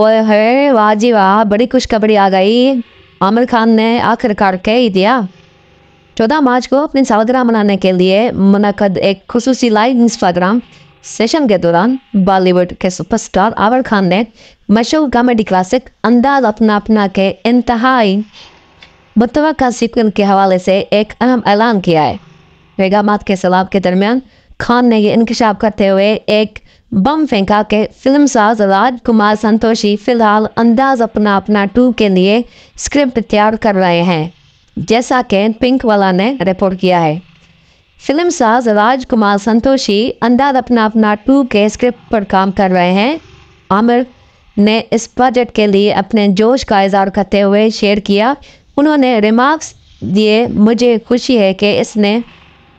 और वाह जी वाह बड़ी खुशखबरी आ गई आमिर खान ने आखिरकार कह ही दिया चौदह मार्च को अपनी सालगिरह मनाने के लिए मुनद एक खसूस लाइव इंस्टाग्राम सेशन के दौरान बॉलीवुड के सुपरस्टार आमिर खान ने मशहूर कॉमेडी क्लासिक अंदाज अपना अपना के इंतहाई बतवा का के हवाले से एक अहम ऐलान किया है रेगामात के सैलाब के दरमियान खान ने यह इंकशाफ करते हुए एक बम फेंका के साज राज कुमार संतोषी फिलहाल अंदाज अपना अपना टू के लिए स्क्रिप्ट तैयार कर रहे हैं जैसा कि पिंक वाला ने रिपोर्ट किया है फिल्म साज राज कुमार संतोषी अंदाज अपना अपना टू के स्क्रिप्ट पर काम कर रहे हैं आमिर ने इस बजट के लिए अपने जोश का इजहार करते हुए शेयर किया उन्होंने रिमार्क्स दिए मुझे खुशी है कि इसने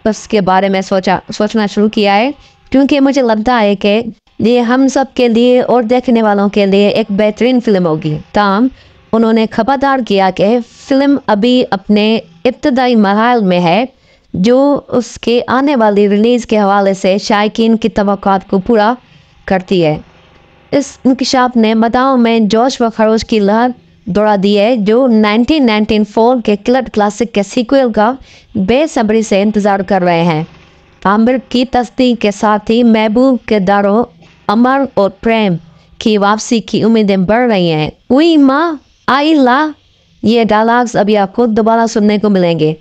उसके बारे में सोचा सोचना शुरू किया है क्योंकि मुझे लगता है कि ये हम सब के लिए और देखने वालों के लिए एक बेहतरीन फिल्म होगी ताम उन्होंने खबरदार किया कि फिल्म अभी अपने इब्तदाई मरहल में है जो उसके आने वाली रिलीज़ के हवाले से शायक की तो को पूरा करती है इस इंकशाफ ने मदाओं में जोश व खरोश की लहर दौड़ा दी है जो 1994 के क्लट क्लासिक के सीक्वल का बेसब्री से इंतज़ार कर रहे हैं आमिर की तस्दीक के साथ ही महबूब किरदारों अमर और प्रेम की वापसी की उम्मीदें बढ़ रही हैं हुई माँ आई ला ये डायलाग्स अभी आपको दोबारा सुनने को मिलेंगे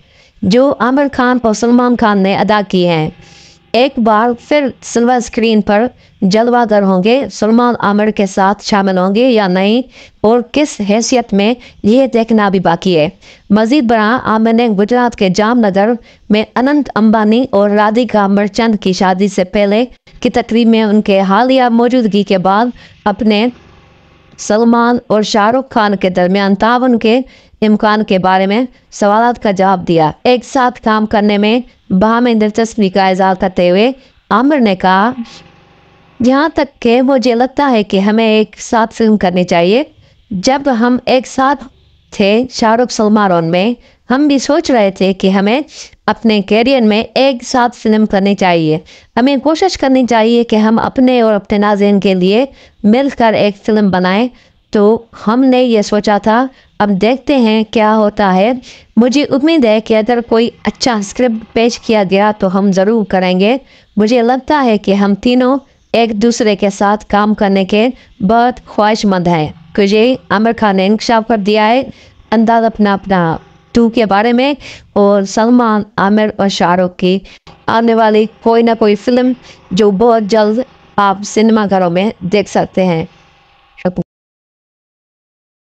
जो आमिर खान और सलमान खान ने अदा किए हैं एक बार फिर सिल्वर स्क्रीन पर जलवागर होंगे सलमान आमिर के साथ शामिल होंगे या नहीं और किस हैसियत में यह देखना भी बाकी है मजीद बड़ा आमिर ने गुजरात के जामनगर में अनंत अंबानी और राधिका मरचंद की शादी से पहले की तकरीब में उनके हालिया मौजूदगी के बाद अपने सलमान और शाहरुख खान के दरमियान तावन के इम्कान के बारे में सवाल का जवाब दिया एक साथ काम करने में बाह में दिलचस्पी का इजहार करते हुए आमिर ने कहा यहाँ तक कि मुझे लगता है कि हमें एक साथ फिल्म करनी चाहिए जब हम एक साथ थे शाहरुख सलमान में हम भी सोच रहे थे कि हमें अपने कैरियर में एक साथ फिल्म करनी चाहिए हमें कोशिश करनी चाहिए कि हम अपने और अपने नाजन के लिए मिलकर एक फिल्म बनाएं तो हमने ये सोचा था अब देखते हैं क्या होता है मुझे उम्मीद है कि अगर कोई अच्छा स्क्रिप्ट पेश किया गया तो हम ज़रूर करेंगे मुझे लगता है कि हम तीनों एक दूसरे के साथ काम करने के बहुत ख्वाहिशमंद हैं कुछ आमिर खान ने इंकशाफ कर दिया है अंदाज अपना अपना टू के बारे में और सलमान आमिर और शाहरुख की आने वाली कोई ना कोई फिल्म जो बहुत जल्द आप सिनेमाघरों में देख सकते हैं